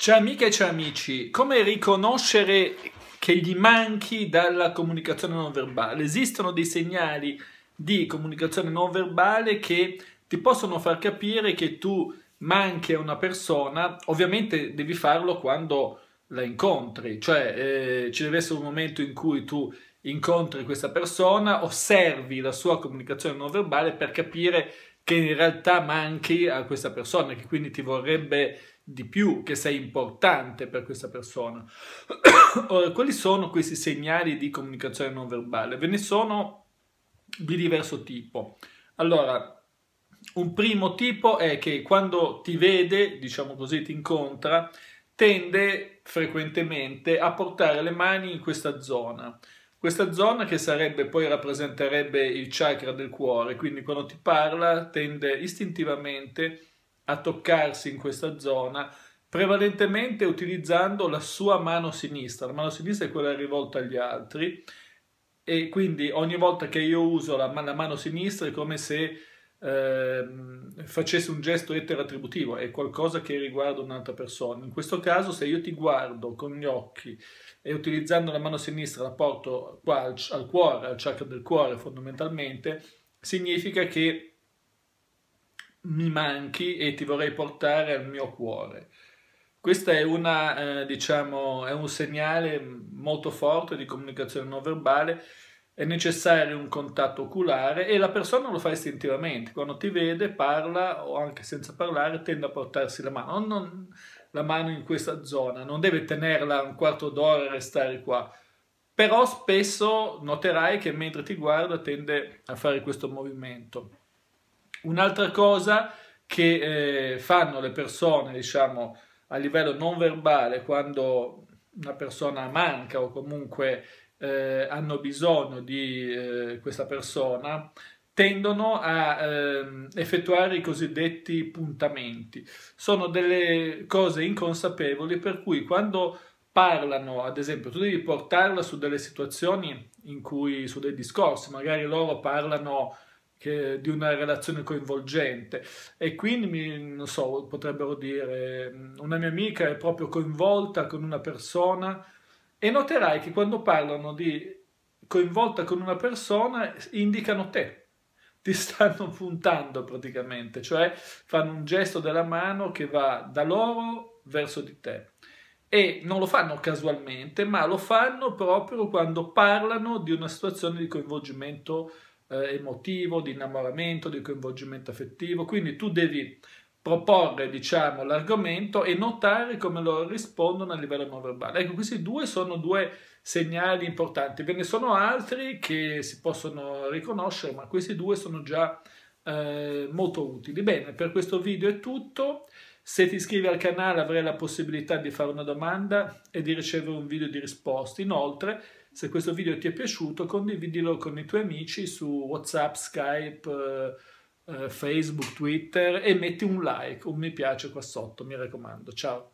Ciao amiche e ciao amici, come riconoscere che gli manchi dalla comunicazione non verbale? Esistono dei segnali di comunicazione non verbale che ti possono far capire che tu manchi a una persona, ovviamente devi farlo quando la incontri, cioè eh, ci deve essere un momento in cui tu incontri questa persona, osservi la sua comunicazione non verbale per capire che in realtà manchi a questa persona, che quindi ti vorrebbe di più, che sei importante per questa persona. Ora, quali sono questi segnali di comunicazione non verbale? Ve ne sono di diverso tipo. Allora, un primo tipo è che quando ti vede, diciamo così, ti incontra, tende frequentemente a portare le mani in questa zona. Questa zona che sarebbe poi rappresenterebbe il chakra del cuore, quindi quando ti parla tende istintivamente a a toccarsi in questa zona prevalentemente utilizzando la sua mano sinistra. La mano sinistra è quella rivolta agli altri e quindi ogni volta che io uso la, la mano sinistra è come se eh, facessi un gesto eterattributivo, è qualcosa che riguarda un'altra persona. In questo caso se io ti guardo con gli occhi e utilizzando la mano sinistra la porto qua al, al cuore, al chakra del cuore fondamentalmente, significa che mi manchi e ti vorrei portare al mio cuore. Questo è, una, eh, diciamo, è un segnale molto forte di comunicazione non verbale, è necessario un contatto oculare e la persona lo fa istintivamente, quando ti vede parla o anche senza parlare tende a portarsi la mano, non, la mano in questa zona, non deve tenerla un quarto d'ora e restare qua, però spesso noterai che mentre ti guarda tende a fare questo movimento. Un'altra cosa che eh, fanno le persone, diciamo, a livello non verbale, quando una persona manca o comunque eh, hanno bisogno di eh, questa persona, tendono a eh, effettuare i cosiddetti puntamenti. Sono delle cose inconsapevoli per cui quando parlano, ad esempio, tu devi portarla su delle situazioni in cui, su dei discorsi, magari loro parlano che, di una relazione coinvolgente e quindi mi, non so, potrebbero dire mm, una mia amica è proprio coinvolta con una persona e noterai che quando parlano di coinvolta con una persona indicano te ti stanno puntando praticamente cioè fanno un gesto della mano che va da loro verso di te e non lo fanno casualmente ma lo fanno proprio quando parlano di una situazione di coinvolgimento eh, emotivo, di innamoramento, di coinvolgimento affettivo. Quindi tu devi proporre, diciamo, l'argomento e notare come loro rispondono a livello non verbale. Ecco, questi due sono due segnali importanti. Ve ne sono altri che si possono riconoscere, ma questi due sono già eh, molto utili. Bene, per questo video è tutto. Se ti iscrivi al canale avrai la possibilità di fare una domanda e di ricevere un video di risposta. Inoltre, se questo video ti è piaciuto, condividilo con i tuoi amici su WhatsApp, Skype, eh, eh, Facebook, Twitter e metti un like, un mi piace qua sotto, mi raccomando. Ciao!